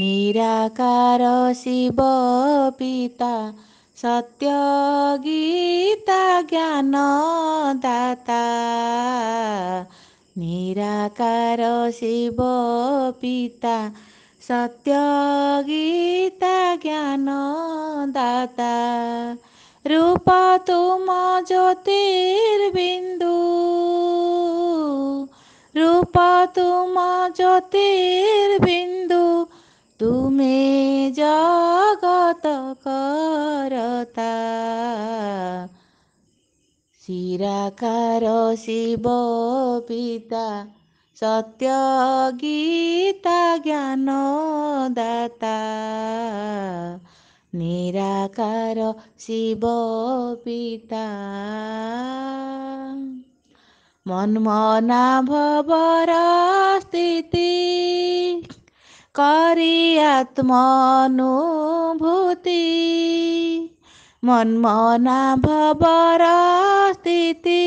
ନିରାକାର ଶିବ ପିତା ସତ୍ୟ ଗୀତା ଜ୍ଞାନ ଦାତା ନିରାକାର ଶିବ ପିତା ସତ୍ୟ ଗୀତା ଜ୍ଞାନ ଦାତା রূপ তুম জ্যোতির্বিন্দু রূপ তুম জ্যোতির্বিন্দু জগত করতা শিরাকার শিব পিতা সত্য গীতা জ্ঞান দাতা নিরাকার শিব পিতা মনমনা ভবর স্থিতি করে আত্মনুভূতি মনমনা ভবরাস্তিতি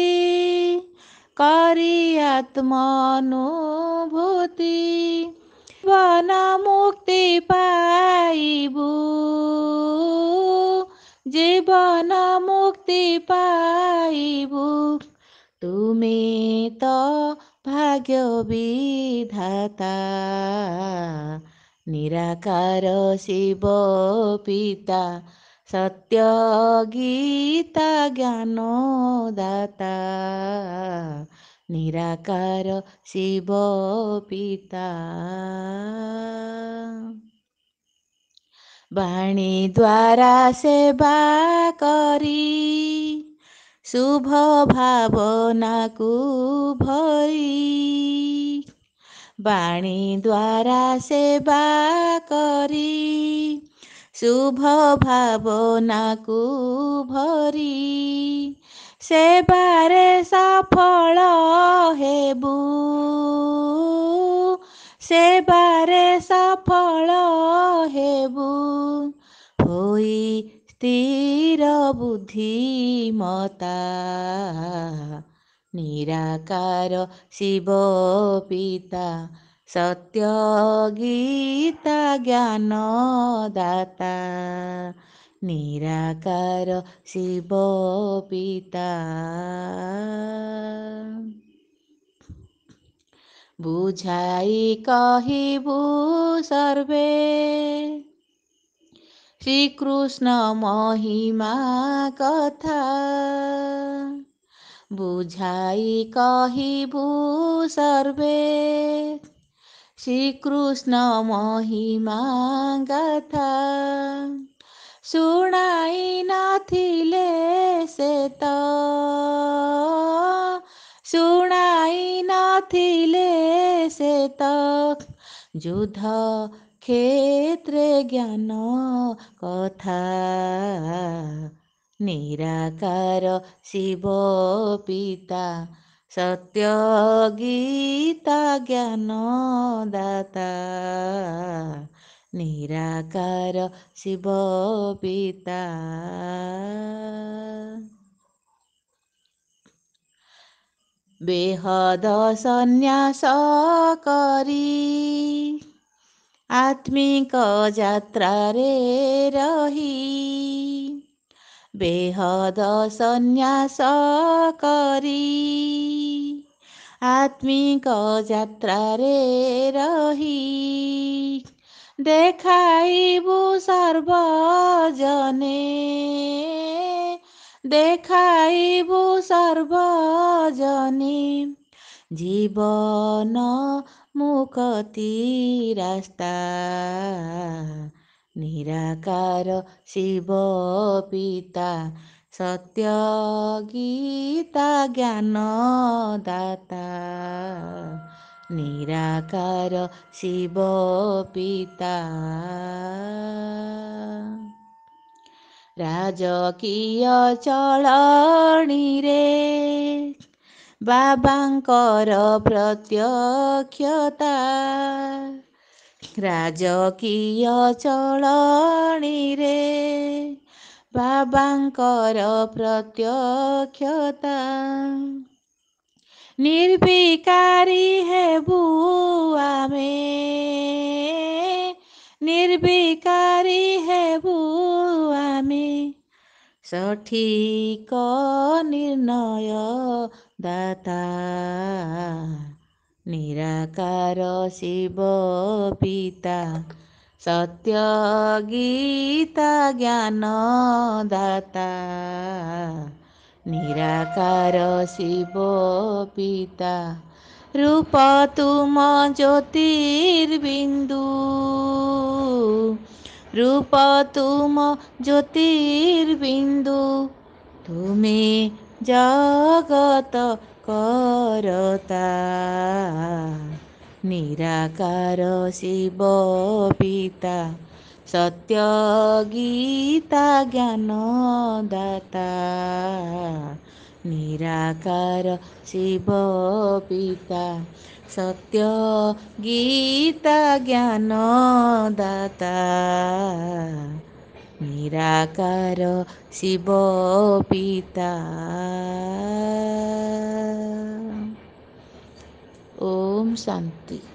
করে আত্মনুভূতি বনা মুক্তি পাইবু জীবন মুক্তি পাইবু তুমি তো भाग्यो विधाता निराकार शिव पिता सत्य गीता ज्ञान दाता निराकार शिव पिता बाणी द्वारा सेवा करी ଶୁଭ ଭାବନାକୁ ଭଇ ବାଣୀ ଦ୍ୱାରା ସେବା କରି ଶୁଭ ଭାବନାକୁ ଭରି ସେବାରେ ସଫଳ ହେବୁ ସେବାରେ ସଫଳ ହେବୁ ହୋଇ স্থির বুদ্ধিমতা নিরাকার শিব পিতা সত্য গীতা জ্ঞানদাতা নিরাকার শিব পিতা বুঝাই কহিবু সর্বে শ্রীকৃষ্ণ মহিমা কথা বুঝাই কহিবু সর্বে শ্রীকৃষ্ণ মহিমা গাথা শুনাই নাথিলে সে তো শুনাই নাথিলে সে তো যুদ্ধ କ୍ଷେତ୍ରେ ଜ୍ଞାନ କଥା ନିରାକାର ଶିବ ପିତା ସତ୍ୟ ଗୀତା ଜ୍ଞାନ ଦାତା ନିରାକାର ଶିବ ପିତା ବେହଦ ସନ୍ନ୍ୟାସ କରି ଆତ୍ମିକ ଯାତ୍ରାରେ ରହି ବେହଦ ସନ୍ନ୍ୟାସ କରି ଆତ୍ମିକ ଯାତ୍ରାରେ ରହି দেখাইবু সর্বজনে দেখাইবু সর্বজনে জীবন ମୁକତି ରାସ୍ତା ନିରାକାର ଶିବ ପିତା ସତ୍ୟ ଗୀତା ଜ୍ଞାନ ଦାତା ନିରାକାର ଶିବ ପିତା ରାଜକୀୟ ଚଳଣିରେ ବାବାଙ୍କର ପ୍ରତ୍ୟକ୍ଷତା ରାଜକୀୟ ଚଳଣିରେ ବାବାଙ୍କର ପ୍ରତ୍ୟକ୍ଷତା ନିର୍ବିକାରୀ ହେବୁ ଆମେ ନିର୍ବିକାରୀ ହେବୁ ସଠିକ ନିର୍ଣ୍ଣୟ ଦାତା ନିରାକାର ଶିବ ପିତା ସତ୍ୟ ଗୀତା ଜ୍ଞାନ ଦାତା ନିରାକାର ଶିବ ପିତା ରୂପ ତୁମ ଜ୍ୟୋତିର୍ବିନ୍ଦୁ রূপ তুম জ্যোতির্বিন্দু তুমি জগত করতা নিরাকার শিব পিতা সত্য গীতা জ্ঞান দাতা নিরাকার শিব পিতা Sotio Gita data, mira Miracaro, si Um santi.